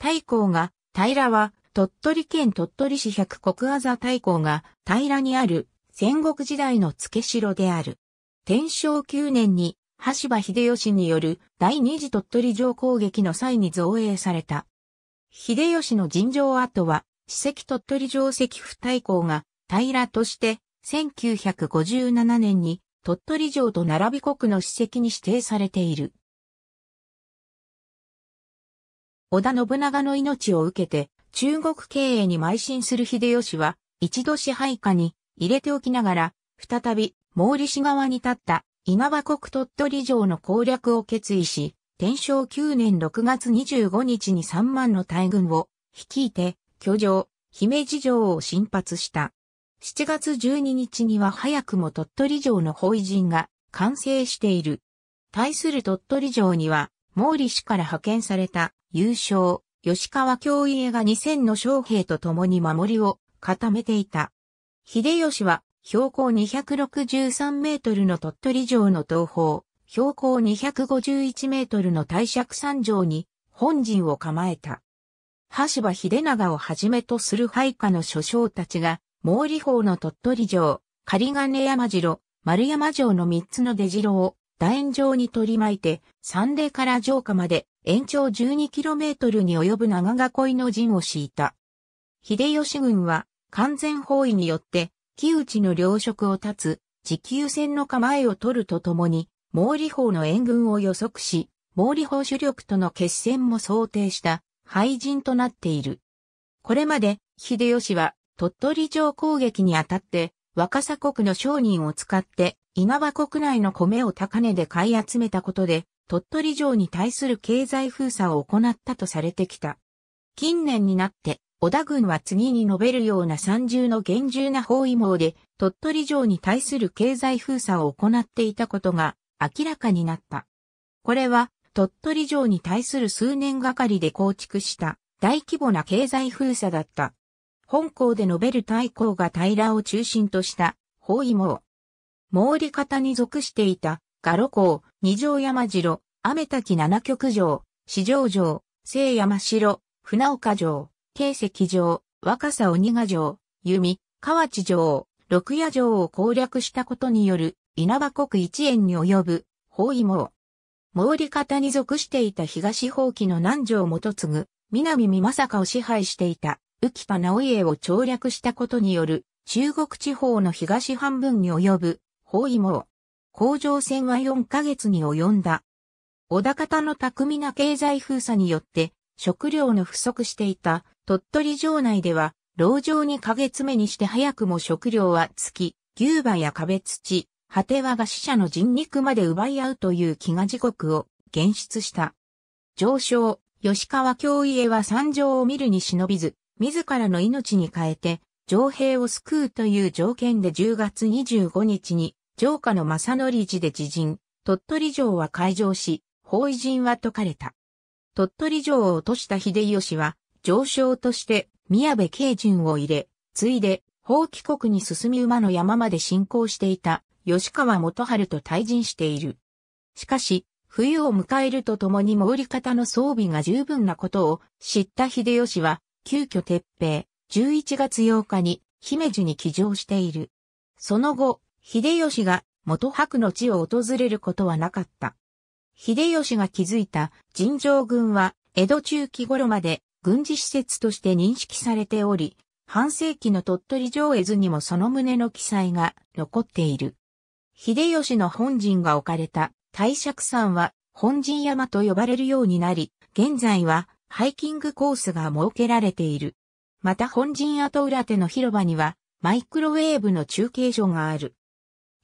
大公が、平は、鳥取県鳥取市百国あざ大公が、平にある、戦国時代の付け城である。天正9年に、橋場秀吉による第二次鳥取城攻撃の際に造営された。秀吉の尋常跡は、史跡鳥取城石府大公が平として、1957年に鳥取城と並び国の史跡に指定されている。織田信長の命を受けて、中国経営に邁進する秀吉は、一度支配下に入れておきながら、再び、毛利氏側に立った稲葉国鳥取城の攻略を決意し、天正9年6月25日に3万の大軍を率いて、居城、姫路城を進発した。7月12日には早くも鳥取城の法人が完成している。対する鳥取城には、毛利氏から派遣された優勝、吉川京家が2000の将兵と共に守りを固めていた。秀吉は標高263メートルの鳥取城の東方、標高251メートルの大尺山城に本陣を構えた。羽柴秀長をはじめとする配下の諸将たちが、毛利法の鳥取城、狩金山城、丸山城の三つの出城を楕円状に取り巻いて、三礼から城下まで延長 12km に及ぶ長囲の陣を敷いた。秀吉軍は完全包囲によって、木内の領職を立つ、持久戦の構えを取るとともに、毛利法の援軍を予測し、毛利法主力との決戦も想定した敗陣となっている。これまで、秀吉は鳥取城攻撃にあたって、若狭国の商人を使って稲葉国内の米を高値で買い集めたことで、鳥取城に対する経済封鎖を行ったとされてきた。近年になって、織田軍は次に述べるような三重の厳重な包囲網で、鳥取城に対する経済封鎖を行っていたことが明らかになった。これは、鳥取城に対する数年がかりで構築した大規模な経済封鎖だった。本校で述べる大校が平を中心とした包囲網。毛利方に属していた、ガロ港、二条山城、雨滝七曲城、四条城、聖山城、船岡城、京石城、若狭鬼ヶ城、弓、河内城、六夜城を攻略したことによる稲葉国一円に及ぶ包囲網。毛利方に属していた東方記の南条元次、南美香を支配していた浮羽直家を調略したことによる中国地方の東半分に及ぶ包囲網。甲状戦は4ヶ月に及んだ。小田方の巧みな経済封鎖によって食料の不足していた鳥取城内では、牢城にヶ月目にして早くも食料は尽き、牛馬や壁土、果てはが死者の人肉まで奪い合うという飢餓地獄を現出した。上昇、吉川京家は惨状を見るに忍びず、自らの命に変えて、城兵を救うという条件で10月25日に城下の正則寺で自陣、鳥取城は開城し、包囲陣は解かれた。鳥取城を落とした秀吉は、上将として宮部慶順を入れ、ついで、法帰国に進み馬の山まで進行していた吉川元春と退陣している。しかし、冬を迎えるとともに毛利方の装備が十分なことを知った秀吉は、急遽撤兵、11月8日に姫路に帰城している。その後、秀吉が元白の地を訪れることはなかった。秀吉が築いた尋常軍は江戸中期頃まで軍事施設として認識されており、半世紀の鳥取城絵図にもその旨の記載が残っている。秀吉の本陣が置かれた大釈山は本陣山と呼ばれるようになり、現在はハイキングコースが設けられている。また本陣跡裏手の広場にはマイクロウェーブの中継所がある。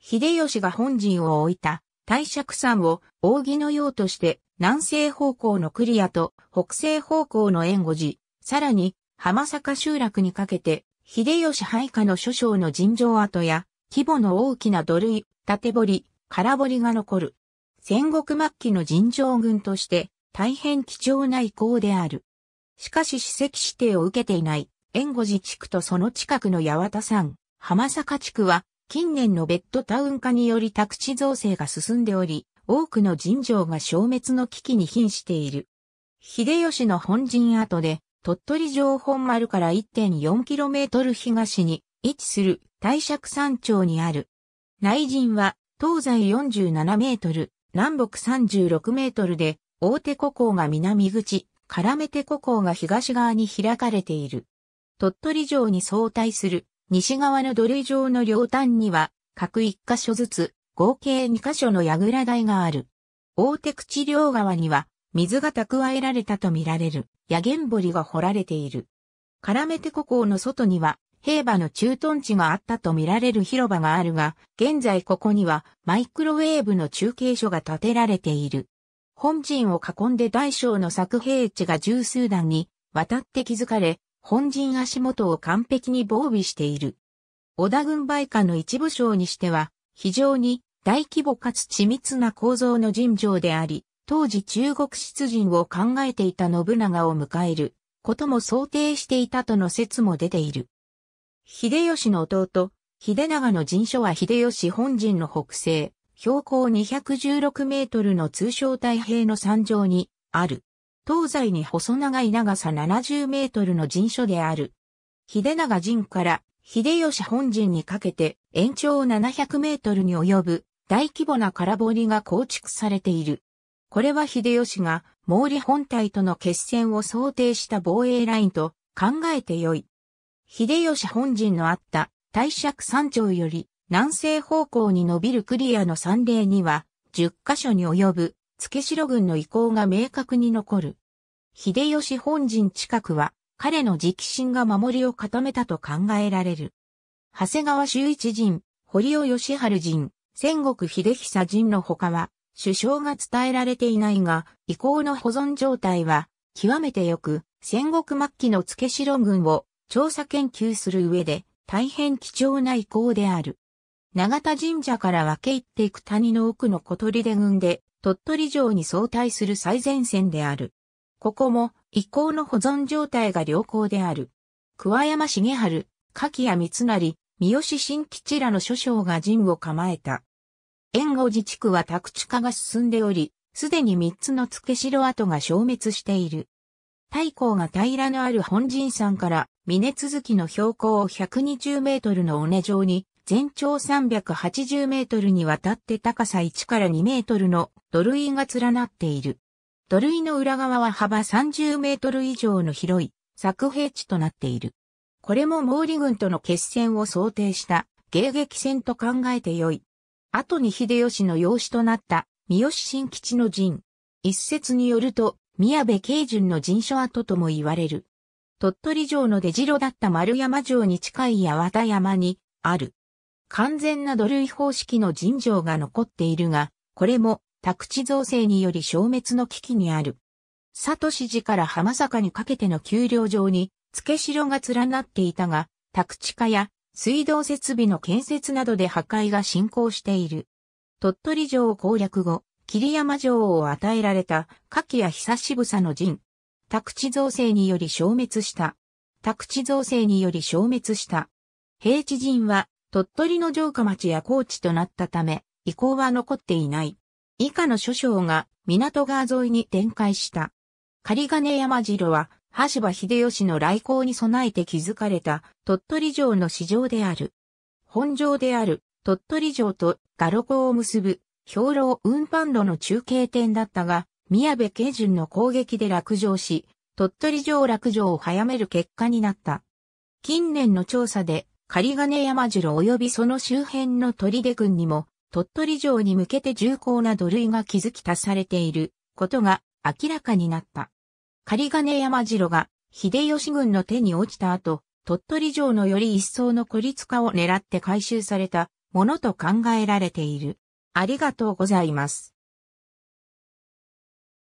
秀吉が本陣を置いた大釈山を扇のようとして南西方向のクリアと北西方向の援護寺、さらに浜坂集落にかけて、秀吉配下の諸将の尋常跡や規模の大きな土塁、縦堀、空堀が残る。戦国末期の尋常軍として大変貴重な遺構である。しかし史跡指定を受けていない、援護寺地区とその近くの八幡山、浜坂地区は近年のベッドタウン化により宅地造成が進んでおり、多くの人情が消滅の危機に瀕している。秀吉の本陣跡で、鳥取城本丸から 1.4km 東に位置する大尺山頂にある。内陣は東西47メートル、南北36メートルで、大手古港が南口、絡めて古港が東側に開かれている。鳥取城に相対する西側の土塁上の両端には、各一箇所ずつ、合計二箇所の櫓台がある。大手口両側には、水が蓄えられたとみられる、野源堀が掘られている。絡めて古港の外には、兵馬の駐屯地があったとみられる広場があるが、現在ここにはマイクロウェーブの中継所が建てられている。本陣を囲んで大小の作兵地が十数段に渡って築かれ、本陣足元を完璧に防備している。織田軍売家の一部将にしては、非常に大規模かつ緻密な構造の尋常であり、当時中国出陣を考えていた信長を迎えることも想定していたとの説も出ている。秀吉の弟、秀長の陣所は秀吉本陣の北西、標高216メートルの通称太平の山上にある。東西に細長い長さ70メートルの陣所である。秀長陣から秀吉本陣にかけて延長700メートルに及ぶ大規模な空堀が構築されている。これは秀吉が毛利本体との決戦を想定した防衛ラインと考えてよい。秀吉本陣のあった大尺山頂より南西方向に伸びるクリアの山嶺には10カ所に及ぶ付城軍の意向が明確に残る。秀吉本陣近くは、彼の直進が守りを固めたと考えられる。長谷川修一陣、堀尾義春陣、戦国秀久陣の他は、首相が伝えられていないが、遺構の保存状態は、極めてよく、戦国末期の付城軍を調査研究する上で、大変貴重な遺構である。長田神社から分け入っていく谷の奥の小鳥出軍で、鳥取城に相対する最前線である。ここも、遺構の保存状態が良好である。桑山重春、柿谷三成、三好新吉らの諸将が陣を構えた。援護自治区は宅地化が進んでおり、すでに三つの付け城跡が消滅している。太閤が平らのある本陣山から、峰続きの標高120メートルの尾根城に、全長380メートルにわたって高さ1から2メートルの土塁が連なっている。土塁の裏側は幅30メートル以上の広い作兵地となっている。これも毛利軍との決戦を想定した迎撃戦と考えてよい。後に秀吉の養子となった三好新吉の陣。一説によると、宮部慶順の陣所跡とも言われる。鳥取城の出城だった丸山城に近い八幡山にある。完全な土塁方式の尋常が残っているが、これも宅地造成により消滅の危機にある。佐渡市寺から浜坂にかけての丘陵上に、付け城が連なっていたが、宅地化や水道設備の建設などで破壊が進行している。鳥取城を攻略後、霧山城を与えられた柿谷や久しぶさの陣。宅地造成により消滅した。宅地造成により消滅した。平地陣は鳥取の城下町や高地となったため、遺構は残っていない。以下の諸将が港川沿いに展開した。仮金山城は、羽柴秀吉の来航に備えて築かれた鳥取城の市場である。本城である鳥取城と画路港を結ぶ兵糧運搬路の中継点だったが、宮部慶順の攻撃で落城し、鳥取城落城を早める結果になった。近年の調査で狩金山城及びその周辺の砦群にも、鳥取城に向けて重厚な土塁が築き足されていることが明らかになった。狩金山城が秀吉軍の手に落ちた後、鳥取城のより一層の孤立化を狙って回収されたものと考えられている。ありがとうございます。